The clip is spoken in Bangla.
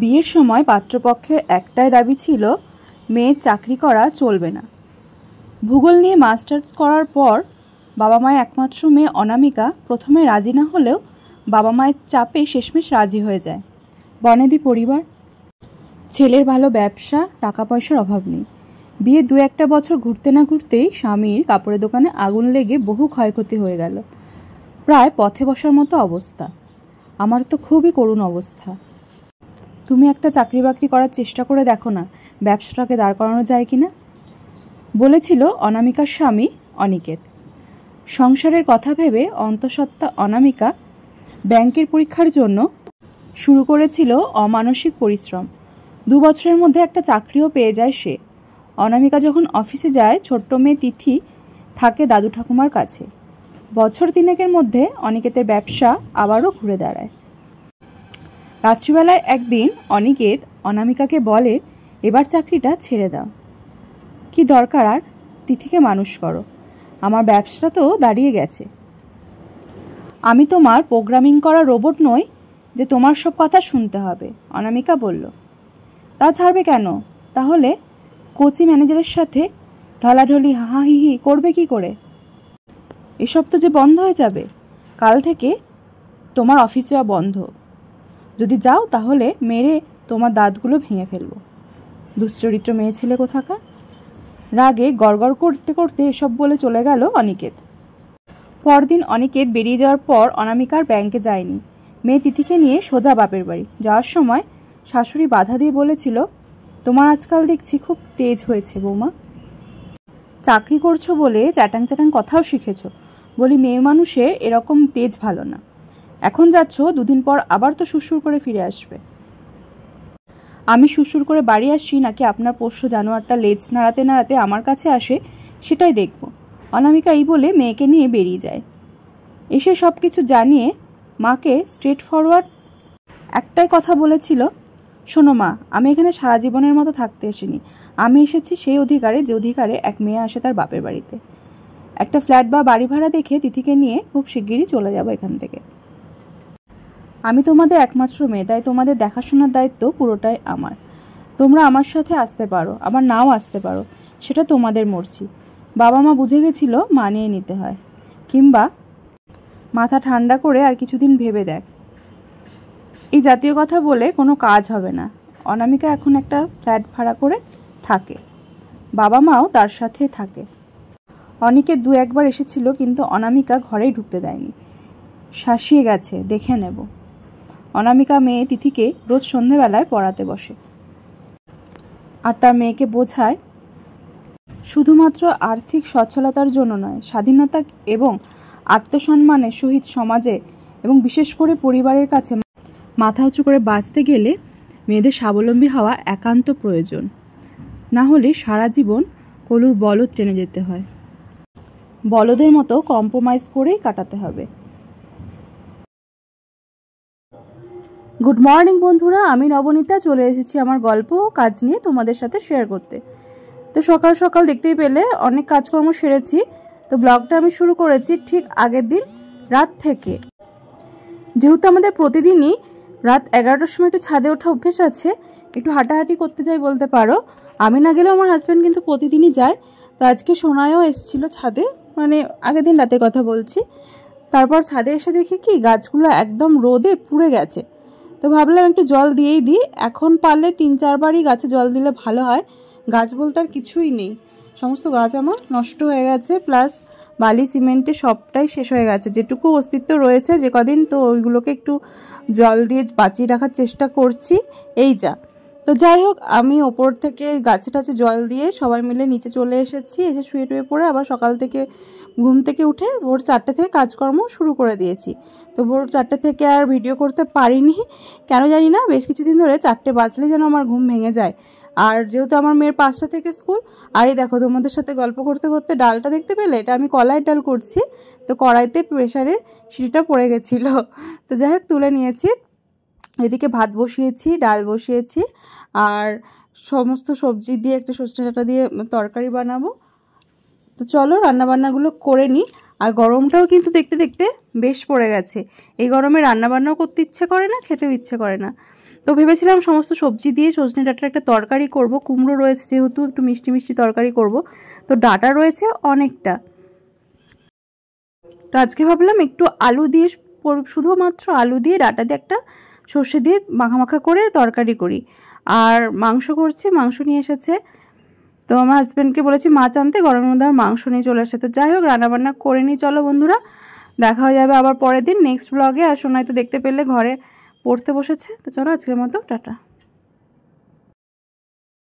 বিয়ের সময় পাত্রপক্ষের একটাই দাবি ছিল মেয়ের চাকরি করা চলবে না ভূগোল নিয়ে মাস্টার্স করার পর বাবা মায়ের একমাত্র মেয়ে অনামিকা প্রথমে রাজি না হলেও বাবা মায়ের চাপে শেষমেশ রাজি হয়ে যায় বনেদি পরিবার ছেলের ভালো ব্যবসা টাকা পয়সার অভাব নেই বিয়ে দু একটা বছর ঘুরতে না ঘুরতেই স্বামীর কাপড়ের দোকানে আগুন লেগে বহু ক্ষয়ক্ষতি হয়ে গেল প্রায় পথে বসার মতো অবস্থা আমার তো খুবই করুণ অবস্থা তুমি একটা চাকরি বাকরি করার চেষ্টা করে দেখো না ব্যবসাটাকে দাঁড় করানো যায় কি না বলেছিল অনামিকার স্বামী অনিকেত সংসারের কথা ভেবে অন্তঃসত্ত্বা অনামিকা ব্যাংকের পরীক্ষার জন্য শুরু করেছিল অমানসিক পরিশ্রম দু বছরের মধ্যে একটা চাকরিও পেয়ে যায় সে অনামিকা যখন অফিসে যায় ছোট্ট মেয়ে তিথি থাকে দাদু ঠাকুমার কাছে বছর তিনেকের মধ্যে অনিকেতের ব্যবসা আবারও ঘুরে দাঁড়ায় রাত্রিবেলায় একদিন অনিকেত অনামিকাকে বলে এবার চাকরিটা ছেড়ে দাও কি দরকার আর তিথিকে মানুষ করো আমার ব্যবসাটা তো দাঁড়িয়ে গেছে আমি তোমার প্রোগ্রামিং করা রোবট নই যে তোমার সব কথা শুনতে হবে অনামিকা বলল তা ছাড়বে কেন তাহলে কোচি ম্যানেজারের সাথে ঢলাঢলি হা হিহি করবে কি করে এসব তো যে বন্ধ হয়ে যাবে কাল থেকে তোমার অফিস যাওয়া বন্ধ যদি যাও তাহলে মেরে তোমার দাঁতগুলো ভেঙে ফেলবো দুশ্চরিত্র মেয়ে ছেলে কোথাকার রাগে গড়গড় করতে করতে এসব বলে চলে গেল অনিকেত পরদিন অনিকেত বেরিয়ে যাওয়ার পর অনামিকার ব্যাংকে যায়নি মেয়ে তিথিকে নিয়ে সোজা বাপের বাড়ি যাওয়ার সময় শাশুড়ি বাধা দিয়ে বলেছিল তোমার আজকাল দেখছি খুব তেজ হয়েছে বৌমা চাকরি করছো বলে চ্যাটাং চ্যাটাং কথাও শিখেছ বলি মেয়ে মানুষের এরকম তেজ ভালো না এখন যাচ্ছ দুদিন পর আবার তো শ্বশুর করে ফিরে আসবে আমি শ্বশুর করে বাড়ি আসছি নাকি আপনার পোষ্য জানোয়ারটা লেজ নাড়াতে নাড়াতে আমার কাছে আসে সেটাই দেখব অনামিকা এই বলে মেয়েকে নিয়ে বেরিয়ে যায় এসে সব কিছু জানিয়ে মাকে স্ট্রেট ফরওয়ার্ড একটাই কথা বলেছিল শোনো মা আমি এখানে সারা জীবনের মতো থাকতে আসিনি আমি এসেছি সেই অধিকারে যে অধিকারে এক মেয়ে আসে তার বাপের বাড়িতে একটা ফ্ল্যাট বা বাড়ি ভাড়া দেখে তিথিকে নিয়ে খুব শিগগিরই চলে যাবো এখান থেকে আমি তোমাদের একমাত্র মেয়ে তাই তোমাদের দেখাশোনার দায়িত্ব পুরোটাই আমার তোমরা আমার সাথে আসতে পারো আবার নাও আসতে পারো সেটা তোমাদের মরছি বাবা মা বুঝে গেছিল মানিয়ে নিতে হয় কিংবা মাথা ঠান্ডা করে আর কিছুদিন ভেবে দেখ এই জাতীয় কথা বলে কোনো কাজ হবে না অনামিকা এখন একটা ফ্ল্যাট ভাড়া করে থাকে বাবা মাও তার সাথে থাকে অনেকে দু একবার এসেছিল কিন্তু অনামিকা ঘরেই ঢুকতে দেয়নি শাসিয়ে গেছে দেখে নেব অনামিকা মেয়ে তিথিকে রোজ সন্ধেবেলায় পড়াতে বসে আর তার মেয়েকে বোঝায় শুধুমাত্র আর্থিক সচ্ছলতার জন্য নয় স্বাধীনতা এবং আত্মসম্মানের সহিত সমাজে এবং বিশেষ করে পরিবারের কাছে মাথা উঁচু করে বাঁচতে গেলে মেয়েদের স্বাবলম্বী হওয়া একান্ত প্রয়োজন না হলে সারা জীবন কলুর বলদ টেনে যেতে হয় বলদের মতো কম্প্রোমাইজ করেই কাটাতে হবে গুড মর্নিং বন্ধুরা আমি নবনীতা চলে এসেছি আমার গল্প কাজ নিয়ে তোমাদের সাথে শেয়ার করতে তো সকাল সকাল দেখতেই পেলে অনেক কাজকর্ম সেরেছি তো ব্লগটা আমি শুরু করেছি ঠিক আগের দিন রাত থেকে যেহেতু আমাদের প্রতিদিনই রাত এগারোটার সময় একটু ছাদে ওঠা অভ্যেস আছে একটু হাঁটাহাঁটি করতে যাই বলতে পারো আমি না গেলেও আমার হাজব্যান্ড কিন্তু প্রতিদিনই যায় তো আজকে সোনায়ও এসেছিলো ছাদে মানে আগের দিন রাতের কথা বলছি তারপর ছাদে এসে দেখি কি গাছগুলো একদম রোদে পুড়ে গেছে তো ভাবলাম একটু জল দিয়েই দিই এখন পারলে তিন চারবারই গাছে জল দিলে ভালো হয় গাছ বলতে আর কিছুই নেই সমস্ত গাছ আমার নষ্ট হয়ে গেছে প্লাস বালি সিমেন্টে সবটাই শেষ হয়ে গেছে যেটুকু অস্তিত্ব রয়েছে যে কদিন তো ওইগুলোকে একটু জল দিয়ে বাঁচিয়ে রাখার চেষ্টা করছি এই যা তো যাই হোক আমি ওপর থেকে গাছে টাছে জল দিয়ে সবাই মিলে নিচে চলে এসেছি এসে শুয়ে টুয়ে পড়ে আবার সকাল থেকে ঘুম থেকে উঠে ভোর চারটে থেকে কাজকর্ম শুরু করে দিয়েছি তো ভোর চারটে থেকে আর ভিডিও করতে পারিনি কেন জানি না বেশ কিছুদিন ধরে চারটে বাজলে যেন আমার ঘুম ভেঙে যায় আর যেহেতু আমার মেয়ের পাঁচটা থেকে স্কুল আর এই দেখো তোমাদের সাথে গল্প করতে করতে ডালটা দেখতে পেলে এটা আমি কলাইয়ের ডাল করছি তো কড়াইতে প্রেশারে সিঁড়িটা পড়ে গেছিলো তো যাই হোক তুলে নিয়েছি এদিকে ভাত বসিয়েছি ডাল বসিয়েছি আর সমস্ত সবজি দিয়ে একটা সজনে ডাঁটা দিয়ে তরকারি বানাবো তো চলো রান্নাবান্নাগুলো করে নিই আর গরমটাও কিন্তু দেখতে দেখতে বেশ পড়ে গেছে এই গরমে রান্নাবান্নাও করতে ইচ্ছে করে না খেতেও ইচ্ছে করে না তো ভেবেছিলাম সমস্ত সবজি দিয়ে সজনে ডাঁটার একটা তরকারি করব কুমড়ো রয়েছে যেহেতু একটু মিষ্টি মিষ্টি তরকারি করব তো ডাটা রয়েছে অনেকটা তো আজকে ভাবলাম একটু আলু দিয়ে শুধুমাত্র আলু দিয়ে ডাটা দিয়ে একটা সর্ষে দিয়ে মাখামাখা করে তরকারি করি আর মাংস করছি মাংস নিয়ে এসেছে তো আমার হাজব্যান্ডকে বলেছি মাছ আনতে গরমের মধ্যে আমার মাংস নিয়ে চলে এসেছে তো যাই হোক রান্নাবান্না করে নিই চলো বন্ধুরা দেখা হয়ে যাবে আবার পরের দিন নেক্সট ব্লগে আর সোনাই তো দেখতে পেলে ঘরে পড়তে বসেছে তো চলো আজকের মতো টাটা